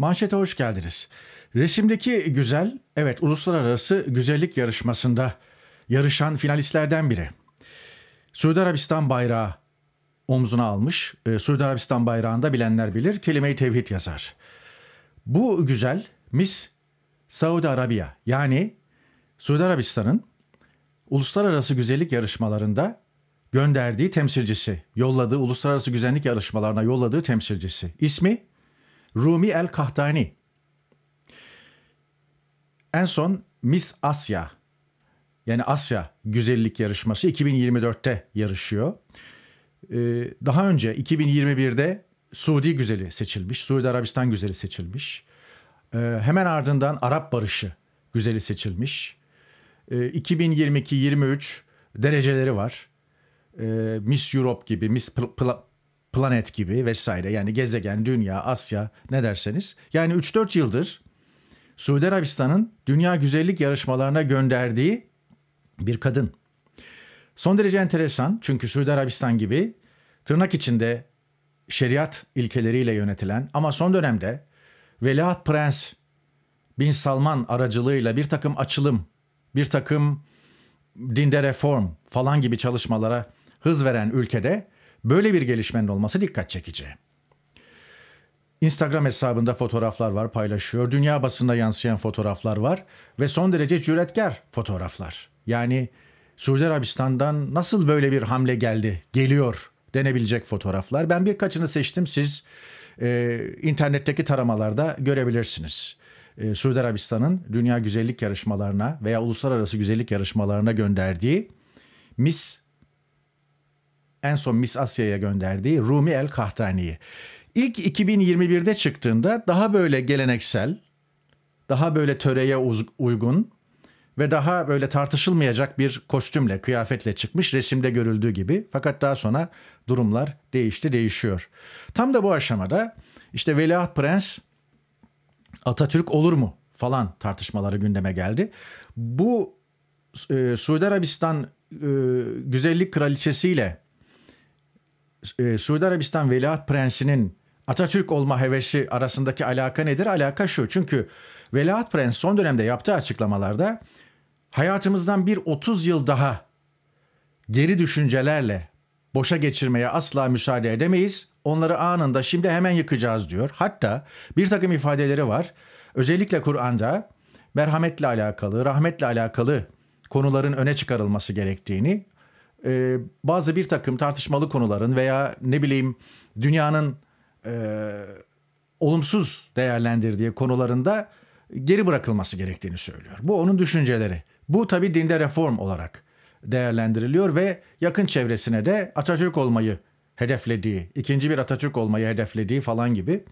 Manşete hoş geldiniz. Resimdeki güzel, evet uluslararası güzellik yarışmasında yarışan finalistlerden biri. Suudi Arabistan bayrağı omzuna almış. E, Suudi Arabistan bayrağında bilenler bilir kelime-i tevhid yazar. Bu güzel Miss Saudi Arabiya yani Suudi Arabistan'ın uluslararası güzellik yarışmalarında gönderdiği temsilcisi, yolladığı uluslararası güzellik yarışmalarına yolladığı temsilcisi. İsmi Rumi el-Kahtani. En son Miss Asya yani Asya güzellik yarışması 2024'te yarışıyor. Ee, daha önce 2021'de Suudi güzeli seçilmiş, Suudi Arabistan güzeli seçilmiş. Ee, hemen ardından Arap Barışı güzeli seçilmiş. 2022-23 ee, dereceleri var. Miss Europe gibi, Miss Pl- planet gibi vesaire yani gezegen, dünya, Asya ne derseniz. Yani 3-4 yıldır Suudi Arabistan'ın dünya güzellik yarışmalarına gönderdiği bir kadın. Son derece enteresan çünkü Suudi Arabistan gibi tırnak içinde şeriat ilkeleriyle yönetilen ama son dönemde Veliaht Prens Bin Salman aracılığıyla bir takım açılım, bir takım dinde reform falan gibi çalışmalara hız veren ülkede Böyle bir gelişmenin olması dikkat çekici. Instagram hesabında fotoğraflar var paylaşıyor. Dünya basında yansıyan fotoğraflar var ve son derece cüretkar fotoğraflar. Yani Suudi Arabistan'dan nasıl böyle bir hamle geldi, geliyor denebilecek fotoğraflar. Ben birkaçını seçtim. Siz e, internetteki taramalarda görebilirsiniz. E, Suudi Arabistan'ın dünya güzellik yarışmalarına veya uluslararası güzellik yarışmalarına gönderdiği Miss en son Miss Asya'ya gönderdiği Rumi El Kahtani'yi. İlk 2021'de çıktığında daha böyle geleneksel, daha böyle töreye uygun ve daha böyle tartışılmayacak bir kostümle, kıyafetle çıkmış resimde görüldüğü gibi. Fakat daha sonra durumlar değişti, değişiyor. Tam da bu aşamada işte Veliaht Prens Atatürk olur mu falan tartışmaları gündeme geldi. Bu e, Suudi Arabistan e, Güzellik kraliçesiyle. ile e, Suudi Arabistan Veliaht Prensi'nin Atatürk olma hevesi arasındaki alaka nedir? Alaka şu çünkü Veliaht Prens son dönemde yaptığı açıklamalarda hayatımızdan bir 30 yıl daha geri düşüncelerle boşa geçirmeye asla müsaade edemeyiz. Onları anında şimdi hemen yıkacağız diyor. Hatta bir takım ifadeleri var. Özellikle Kur'an'da merhametle alakalı, rahmetle alakalı konuların öne çıkarılması gerektiğini, e, bazı bir takım tartışmalı konuların veya ne bileyim dünyanın e, olumsuz değerlendirdiği konularında geri bırakılması gerektiğini söylüyor. Bu onun düşünceleri. Bu tabi dinde reform olarak değerlendiriliyor ve yakın çevresine de Atatürk olmayı hedeflediği, ikinci bir Atatürk olmayı hedeflediği falan gibi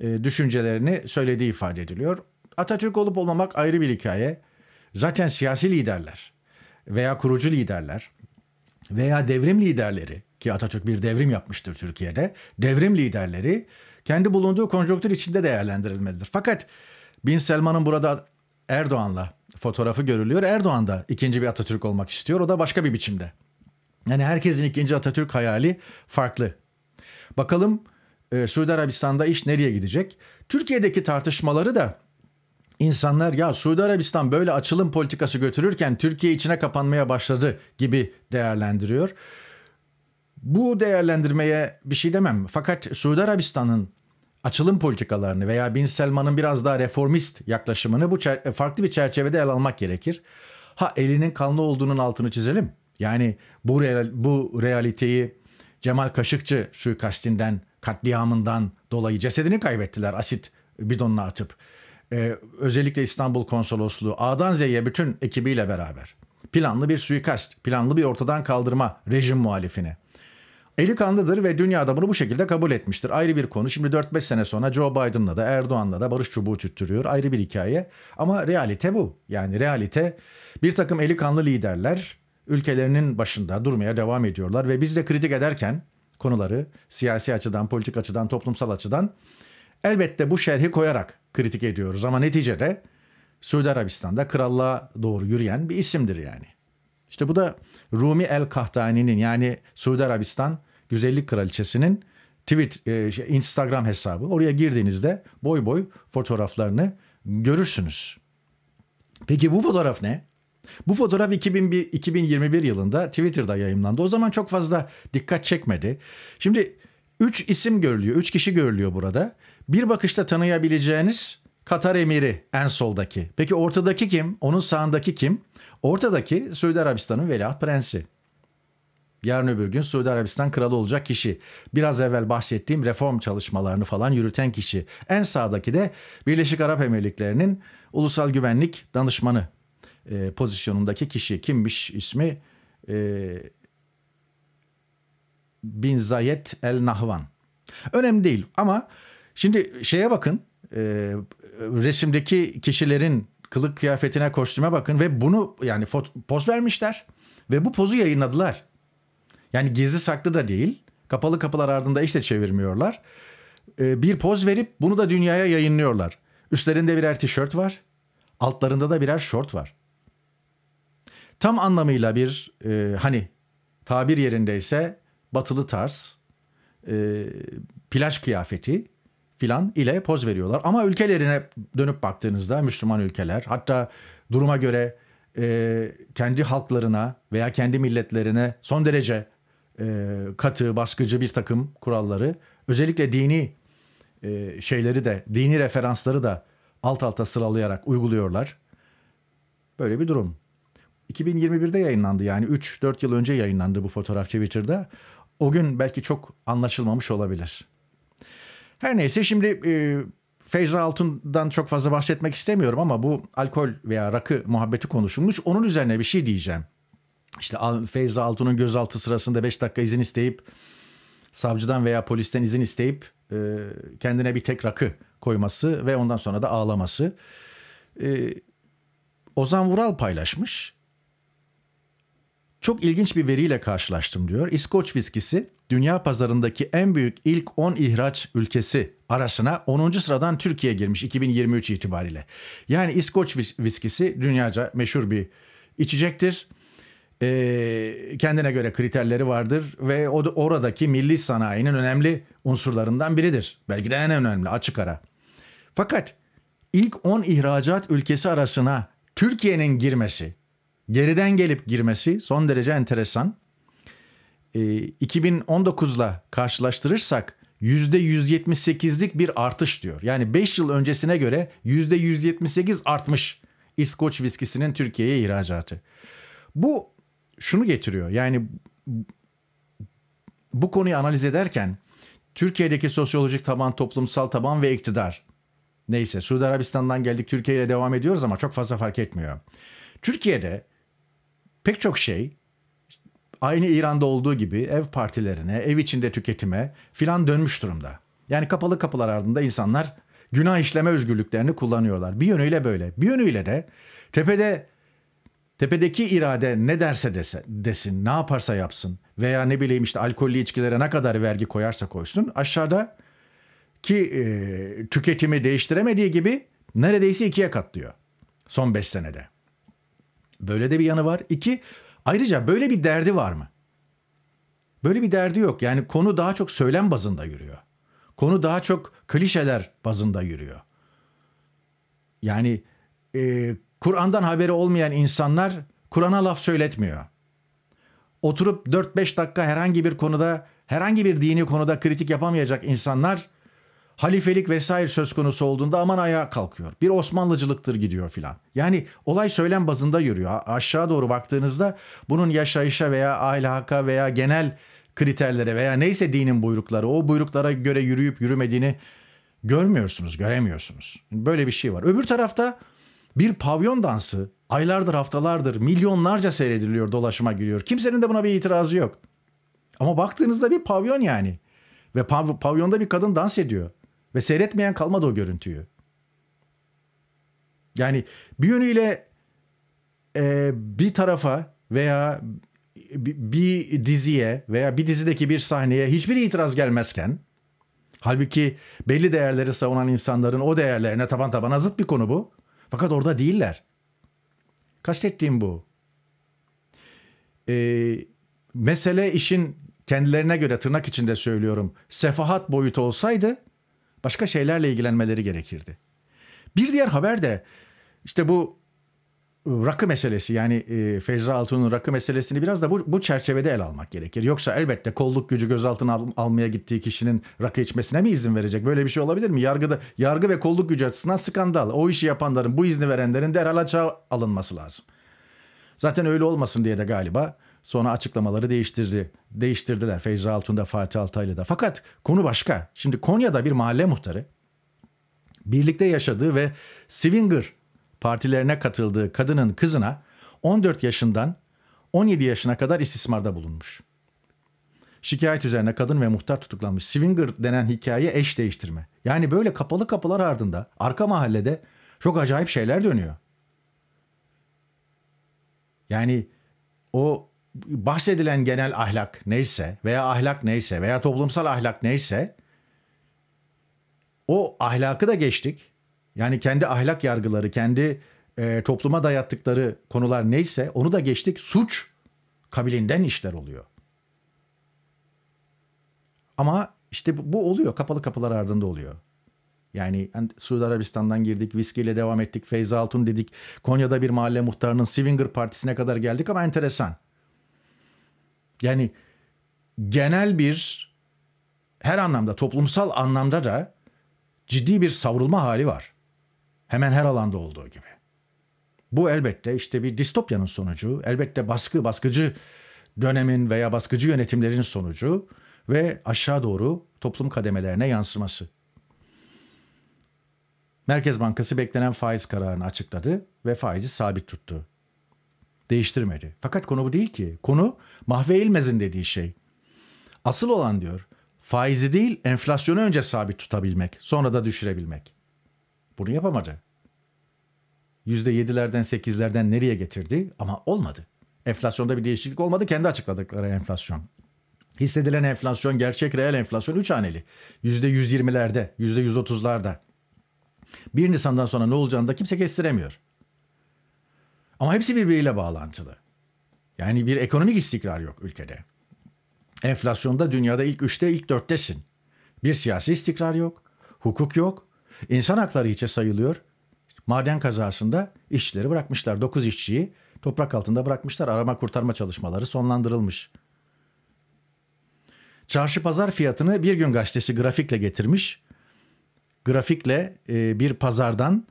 e, düşüncelerini söylediği ifade ediliyor. Atatürk olup olmamak ayrı bir hikaye. Zaten siyasi liderler veya kurucu liderler veya devrim liderleri ki Atatürk bir devrim yapmıştır Türkiye'de. Devrim liderleri kendi bulunduğu konjonktür içinde değerlendirilmelidir. Fakat Bin Selman'ın burada Erdoğan'la fotoğrafı görülüyor. Erdoğan da ikinci bir Atatürk olmak istiyor. O da başka bir biçimde. Yani herkesin ikinci Atatürk hayali farklı. Bakalım e, Suudi Arabistan'da iş nereye gidecek? Türkiye'deki tartışmaları da insanlar ya Suudi Arabistan böyle açılım politikası götürürken Türkiye içine kapanmaya başladı gibi değerlendiriyor. Bu değerlendirmeye bir şey demem. Fakat Suudi Arabistan'ın açılım politikalarını veya Bin Selman'ın biraz daha reformist yaklaşımını bu farklı bir çerçevede ele almak gerekir. Ha elinin kanlı olduğunun altını çizelim. Yani bu real, bu realiteyi Cemal Kaşıkçı suikastinden, katliamından dolayı cesedini kaybettiler asit bidonuna atıp e, özellikle İstanbul Konsolosluğu A'dan Z'ye bütün ekibiyle beraber planlı bir suikast, planlı bir ortadan kaldırma rejim muhalifini. Eli kanlıdır ve dünyada bunu bu şekilde kabul etmiştir. Ayrı bir konu. Şimdi 4-5 sene sonra Joe Biden'la da Erdoğan'la da barış çubuğu tüttürüyor. Ayrı bir hikaye. Ama realite bu. Yani realite bir takım eli kanlı liderler ülkelerinin başında durmaya devam ediyorlar. Ve biz de kritik ederken konuları siyasi açıdan, politik açıdan, toplumsal açıdan elbette bu şerhi koyarak kritik ediyoruz ama neticede Suudi Arabistan'da krallığa doğru yürüyen bir isimdir yani. İşte bu da Rumi El Kahtani'nin yani Suudi Arabistan Güzellik Kraliçesi'nin tweet, e, şey, Instagram hesabı. Oraya girdiğinizde boy boy fotoğraflarını görürsünüz. Peki bu fotoğraf ne? Bu fotoğraf 2001, 2021 yılında Twitter'da yayınlandı. O zaman çok fazla dikkat çekmedi. Şimdi 3 isim görülüyor, 3 kişi görülüyor burada. Bir bakışta tanıyabileceğiniz Katar emiri en soldaki. Peki ortadaki kim? Onun sağındaki kim? Ortadaki Suudi Arabistan'ın veliaht prensi. Yarın öbür gün Suudi Arabistan kralı olacak kişi. Biraz evvel bahsettiğim reform çalışmalarını falan yürüten kişi. En sağdaki de Birleşik Arap Emirlikleri'nin ulusal güvenlik danışmanı e, pozisyonundaki kişi. Kimmiş ismi? E, Bin Zayed El Nahvan. Önemli değil ama Şimdi şeye bakın e, resimdeki kişilerin kılık kıyafetine kostüme bakın ve bunu yani poz vermişler ve bu pozu yayınladılar. Yani gizli saklı da değil kapalı kapılar ardında iş de çevirmiyorlar. E, bir poz verip bunu da dünyaya yayınlıyorlar. Üstlerinde birer tişört var altlarında da birer şort var. Tam anlamıyla bir e, hani tabir yerindeyse batılı tarz e, plaj kıyafeti filan ile poz veriyorlar. Ama ülkelerine dönüp baktığınızda Müslüman ülkeler hatta duruma göre e, kendi halklarına veya kendi milletlerine son derece e, katı, baskıcı bir takım kuralları özellikle dini e, şeyleri de, dini referansları da alt alta sıralayarak uyguluyorlar. Böyle bir durum. 2021'de yayınlandı yani 3-4 yıl önce yayınlandı bu fotoğraf Twitter'da. O gün belki çok anlaşılmamış olabilir. Her neyse şimdi e, Feyza Altun'dan çok fazla bahsetmek istemiyorum ama bu alkol veya rakı muhabbeti konuşulmuş. Onun üzerine bir şey diyeceğim. İşte Feyza Altun'un gözaltı sırasında 5 dakika izin isteyip savcıdan veya polisten izin isteyip e, kendine bir tek rakı koyması ve ondan sonra da ağlaması. E, Ozan Vural paylaşmış. Çok ilginç bir veriyle karşılaştım diyor. İskoç viskisi dünya pazarındaki en büyük ilk 10 ihraç ülkesi arasına 10. sıradan Türkiye girmiş 2023 itibariyle. Yani İskoç viskisi dünyaca meşhur bir içecektir. E, kendine göre kriterleri vardır ve o da oradaki milli sanayinin önemli unsurlarından biridir. Belki de en önemli açık ara. Fakat ilk 10 ihracat ülkesi arasına Türkiye'nin girmesi, geriden gelip girmesi son derece enteresan e, ee, 2019'la karşılaştırırsak %178'lik bir artış diyor. Yani 5 yıl öncesine göre %178 artmış İskoç viskisinin Türkiye'ye ihracatı. Bu şunu getiriyor. Yani bu konuyu analiz ederken Türkiye'deki sosyolojik taban, toplumsal taban ve iktidar. Neyse Suudi Arabistan'dan geldik Türkiye ile devam ediyoruz ama çok fazla fark etmiyor. Türkiye'de pek çok şey aynı İran'da olduğu gibi ev partilerine, ev içinde tüketime filan dönmüş durumda. Yani kapalı kapılar ardında insanlar günah işleme özgürlüklerini kullanıyorlar. Bir yönüyle böyle. Bir yönüyle de tepede tepedeki irade ne derse dese, desin, ne yaparsa yapsın veya ne bileyim işte alkollü içkilere ne kadar vergi koyarsa koysun aşağıda ki e, tüketimi değiştiremediği gibi neredeyse ikiye katlıyor son 5 senede. Böyle de bir yanı var. İki, Ayrıca böyle bir derdi var mı? Böyle bir derdi yok. Yani konu daha çok söylem bazında yürüyor. Konu daha çok klişeler bazında yürüyor. Yani e, Kur'an'dan haberi olmayan insanlar Kur'an'a laf söyletmiyor. Oturup 4-5 dakika herhangi bir konuda, herhangi bir dini konuda kritik yapamayacak insanlar halifelik vesaire söz konusu olduğunda aman ayağa kalkıyor. Bir Osmanlıcılıktır gidiyor filan. Yani olay söylem bazında yürüyor. Aşağı doğru baktığınızda bunun yaşayışa veya aile veya genel kriterlere veya neyse dinin buyrukları o buyruklara göre yürüyüp yürümediğini görmüyorsunuz, göremiyorsunuz. Böyle bir şey var. Öbür tarafta bir pavyon dansı aylardır haftalardır milyonlarca seyrediliyor dolaşıma giriyor. Kimsenin de buna bir itirazı yok. Ama baktığınızda bir pavyon yani. Ve pav pavyonda bir kadın dans ediyor. Ve seyretmeyen kalmadı o görüntüyü. Yani bir yönüyle e, bir tarafa veya bir diziye veya bir dizideki bir sahneye hiçbir itiraz gelmezken halbuki belli değerleri savunan insanların o değerlerine taban taban zıt bir konu bu. Fakat orada değiller. Kastettiğim bu. Ee, mesele işin kendilerine göre tırnak içinde söylüyorum sefahat boyutu olsaydı başka şeylerle ilgilenmeleri gerekirdi. Bir diğer haber de işte bu e, rakı meselesi yani e, Fecra Altun'un rakı meselesini biraz da bu, bu çerçevede el almak gerekir. Yoksa elbette kolluk gücü gözaltına al, almaya gittiği kişinin rakı içmesine mi izin verecek? Böyle bir şey olabilir mi? Yargıda yargı ve kolluk gücü açısından skandal. O işi yapanların, bu izni verenlerin derhal açığa alınması lazım. Zaten öyle olmasın diye de galiba Sonra açıklamaları değiştirdi. Değiştirdiler Feyzi Altun'da, Fatih Altaylı da. Fakat konu başka. Şimdi Konya'da bir mahalle muhtarı birlikte yaşadığı ve Swinger partilerine katıldığı kadının kızına 14 yaşından 17 yaşına kadar istismarda bulunmuş. Şikayet üzerine kadın ve muhtar tutuklanmış. Swinger denen hikaye eş değiştirme. Yani böyle kapalı kapılar ardında arka mahallede çok acayip şeyler dönüyor. Yani o bahsedilen genel ahlak neyse veya ahlak neyse veya toplumsal ahlak neyse o ahlakı da geçtik. Yani kendi ahlak yargıları, kendi e, topluma dayattıkları konular neyse onu da geçtik. Suç kabilinden işler oluyor. Ama işte bu, bu oluyor. Kapalı kapılar ardında oluyor. Yani Suudi Arabistan'dan girdik, viskiyle devam ettik, Feyza Altun dedik. Konya'da bir mahalle muhtarının Swinger Partisi'ne kadar geldik ama enteresan. Yani genel bir her anlamda toplumsal anlamda da ciddi bir savrulma hali var. Hemen her alanda olduğu gibi. Bu elbette işte bir distopyanın sonucu, elbette baskı, baskıcı dönemin veya baskıcı yönetimlerin sonucu ve aşağı doğru toplum kademelerine yansıması. Merkez Bankası beklenen faiz kararını açıkladı ve faizi sabit tuttu değiştirmedi. Fakat konu bu değil ki. Konu Mahve İlmez'in dediği şey. Asıl olan diyor faizi değil enflasyonu önce sabit tutabilmek sonra da düşürebilmek. Bunu yapamadı. %7'lerden 8'lerden nereye getirdi ama olmadı. Enflasyonda bir değişiklik olmadı kendi açıkladıkları enflasyon. Hissedilen enflasyon gerçek reel enflasyon 3 haneli. %120'lerde %130'larda. 1 Nisan'dan sonra ne olacağını da kimse kestiremiyor. Ama hepsi birbiriyle bağlantılı. Yani bir ekonomik istikrar yok ülkede. Enflasyonda dünyada ilk üçte ilk dörttesin. Bir siyasi istikrar yok. Hukuk yok. İnsan hakları hiçe sayılıyor. Maden kazasında işçileri bırakmışlar. Dokuz işçiyi toprak altında bırakmışlar. Arama kurtarma çalışmaları sonlandırılmış. Çarşı pazar fiyatını bir gün gazetesi grafikle getirmiş. Grafikle e, bir pazardan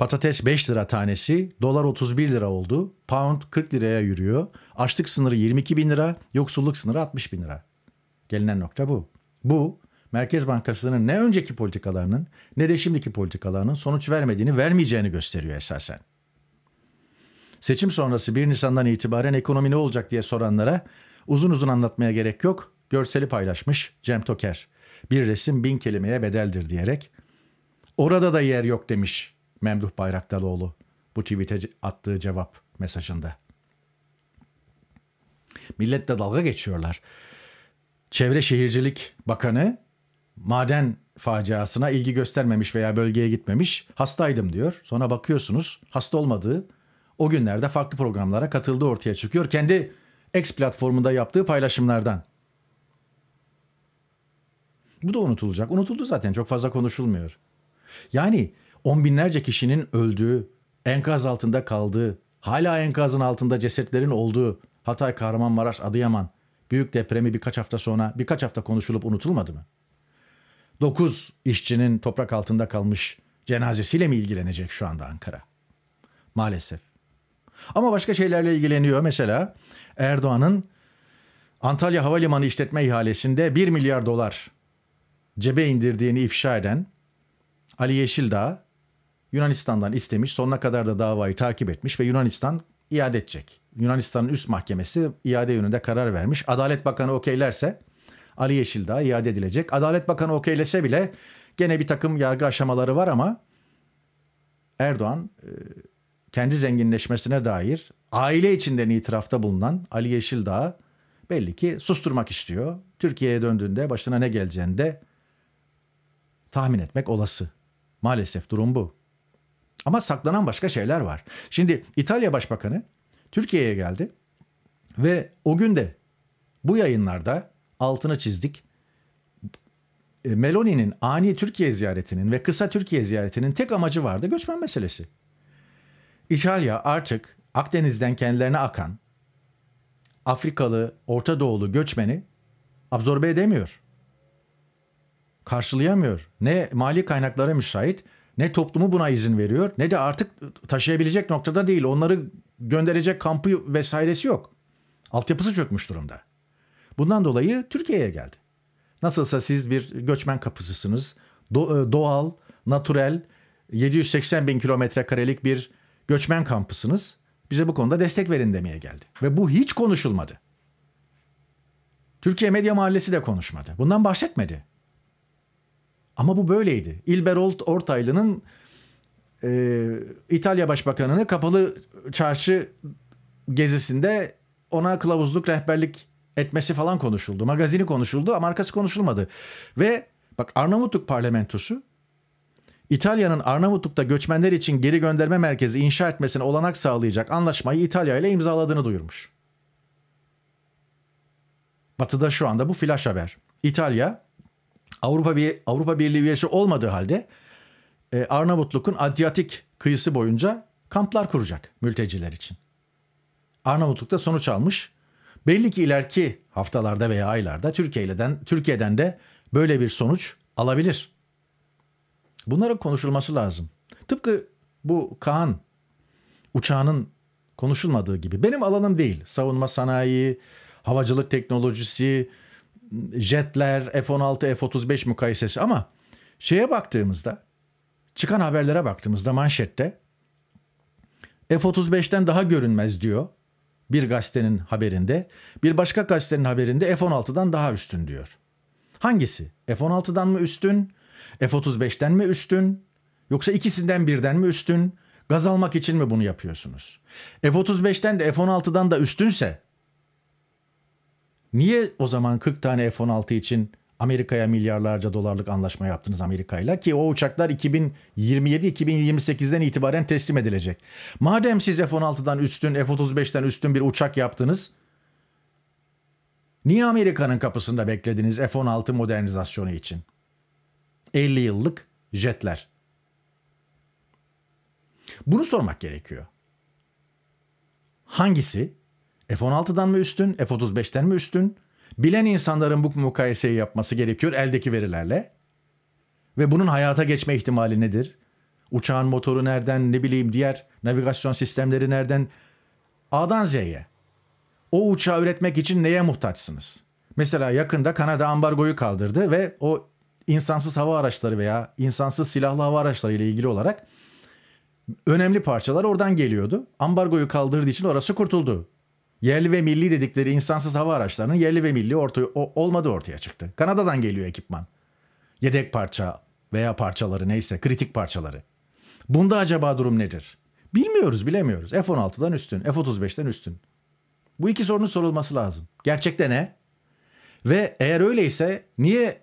Patates 5 lira tanesi, dolar 31 lira oldu, pound 40 liraya yürüyor. Açlık sınırı 22 bin lira, yoksulluk sınırı 60 bin lira. Gelinen nokta bu. Bu Merkez Bankası'nın ne önceki politikalarının ne de şimdiki politikalarının sonuç vermediğini vermeyeceğini gösteriyor esasen. Seçim sonrası 1 Nisan'dan itibaren ekonomi ne olacak diye soranlara uzun uzun anlatmaya gerek yok. Görseli paylaşmış Cem Toker. Bir resim bin kelimeye bedeldir diyerek. Orada da yer yok demiş Memduh Bayraktaroğlu bu tweet'e attığı cevap mesajında. Milletle dalga geçiyorlar. Çevre Şehircilik Bakanı maden faciasına ilgi göstermemiş veya bölgeye gitmemiş. Hastaydım diyor. Sonra bakıyorsunuz hasta olmadığı o günlerde farklı programlara katıldığı ortaya çıkıyor. Kendi X platformunda yaptığı paylaşımlardan. Bu da unutulacak. Unutuldu zaten çok fazla konuşulmuyor. Yani on binlerce kişinin öldüğü, enkaz altında kaldığı, hala enkazın altında cesetlerin olduğu Hatay, Kahramanmaraş, Adıyaman büyük depremi birkaç hafta sonra birkaç hafta konuşulup unutulmadı mı? 9 işçinin toprak altında kalmış cenazesiyle mi ilgilenecek şu anda Ankara? Maalesef. Ama başka şeylerle ilgileniyor. Mesela Erdoğan'ın Antalya Havalimanı işletme ihalesinde 1 milyar dolar cebe indirdiğini ifşa eden Ali Yeşildağ Yunanistan'dan istemiş, sonuna kadar da davayı takip etmiş ve Yunanistan iade edecek. Yunanistan'ın üst mahkemesi iade yönünde karar vermiş. Adalet Bakanı okeylerse Ali Yeşildağ iade edilecek. Adalet Bakanı okeylese bile gene bir takım yargı aşamaları var ama Erdoğan e, kendi zenginleşmesine dair aile içinden itirafta bulunan Ali Yeşildağ belli ki susturmak istiyor. Türkiye'ye döndüğünde başına ne geleceğini de tahmin etmek olası. Maalesef durum bu. Ama saklanan başka şeyler var. Şimdi İtalya Başbakanı Türkiye'ye geldi ve o gün de bu yayınlarda altını çizdik. E, Meloni'nin ani Türkiye ziyaretinin ve kısa Türkiye ziyaretinin tek amacı vardı göçmen meselesi. İtalya artık Akdeniz'den kendilerine akan Afrikalı, Orta Doğulu göçmeni absorbe edemiyor. Karşılayamıyor. Ne mali kaynaklara müsait ne toplumu buna izin veriyor ne de artık taşıyabilecek noktada değil. Onları gönderecek kampı vesairesi yok. Altyapısı çökmüş durumda. Bundan dolayı Türkiye'ye geldi. Nasılsa siz bir göçmen kapısısınız. E, doğal, natürel, 780 bin kilometre karelik bir göçmen kampısınız. Bize bu konuda destek verin demeye geldi. Ve bu hiç konuşulmadı. Türkiye Medya Mahallesi de konuşmadı. Bundan bahsetmedi. Ama bu böyleydi. İlber Ortaylı'nın e, İtalya Başbakanı'nı kapalı çarşı gezisinde ona kılavuzluk, rehberlik etmesi falan konuşuldu. Magazini konuşuldu ama arkası konuşulmadı. Ve bak Arnavutluk parlamentosu İtalya'nın Arnavutluk'ta göçmenler için geri gönderme merkezi inşa etmesine olanak sağlayacak anlaşmayı İtalya ile imzaladığını duyurmuş. Batı'da şu anda bu flash haber. İtalya Avrupa bir Avrupa Birliği üyesi olmadığı halde e, Arnavutluk'un Adriyatik kıyısı boyunca kamplar kuracak mülteciler için. Arnavutluk'ta sonuç almış. Belli ki ileriki haftalarda veya aylarda Türkiye'den Türkiye'den de böyle bir sonuç alabilir. Bunların konuşulması lazım. Tıpkı bu Kaan uçağının konuşulmadığı gibi. Benim alanım değil. Savunma sanayi, havacılık teknolojisi, jetler, F-16, F-35 mukayesesi ama şeye baktığımızda, çıkan haberlere baktığımızda manşette F-35'ten daha görünmez diyor bir gazetenin haberinde. Bir başka gazetenin haberinde F-16'dan daha üstün diyor. Hangisi? F-16'dan mı üstün? F-35'ten mi üstün? Yoksa ikisinden birden mi üstün? Gaz almak için mi bunu yapıyorsunuz? F-35'ten de F-16'dan da üstünse Niye o zaman 40 tane F-16 için Amerika'ya milyarlarca dolarlık anlaşma yaptınız Amerika'yla ki o uçaklar 2027-2028'den itibaren teslim edilecek. Madem siz F-16'dan üstün, F-35'ten üstün bir uçak yaptınız, niye Amerika'nın kapısında beklediniz F-16 modernizasyonu için? 50 yıllık jetler. Bunu sormak gerekiyor. Hangisi F-16'dan mı üstün? F-35'ten mi üstün? Bilen insanların bu mukayeseyi yapması gerekiyor eldeki verilerle. Ve bunun hayata geçme ihtimali nedir? Uçağın motoru nereden, ne bileyim diğer navigasyon sistemleri nereden? A'dan Z'ye. O uçağı üretmek için neye muhtaçsınız? Mesela yakında Kanada ambargoyu kaldırdı ve o insansız hava araçları veya insansız silahlı hava araçları ile ilgili olarak önemli parçalar oradan geliyordu. Ambargoyu kaldırdığı için orası kurtuldu. Yerli ve milli dedikleri insansız hava araçlarının yerli ve milli ortaya, o, olmadığı ortaya çıktı. Kanada'dan geliyor ekipman. Yedek parça veya parçaları neyse kritik parçaları. Bunda acaba durum nedir? Bilmiyoruz bilemiyoruz. F-16'dan üstün, F-35'ten üstün. Bu iki sorunun sorulması lazım. Gerçekte ne? Ve eğer öyleyse niye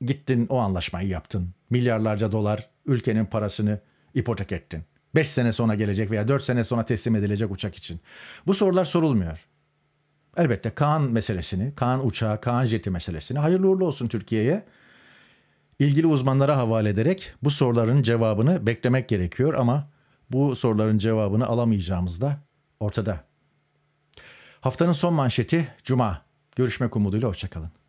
gittin o anlaşmayı yaptın? Milyarlarca dolar ülkenin parasını ipotek ettin. 5 sene sonra gelecek veya 4 sene sonra teslim edilecek uçak için. Bu sorular sorulmuyor. Elbette Kaan meselesini, Kaan uçağı, Kaan jeti meselesini hayırlı uğurlu olsun Türkiye'ye. ilgili uzmanlara havale ederek bu soruların cevabını beklemek gerekiyor ama bu soruların cevabını alamayacağımız da ortada. Haftanın son manşeti Cuma. Görüşmek umuduyla hoşçakalın.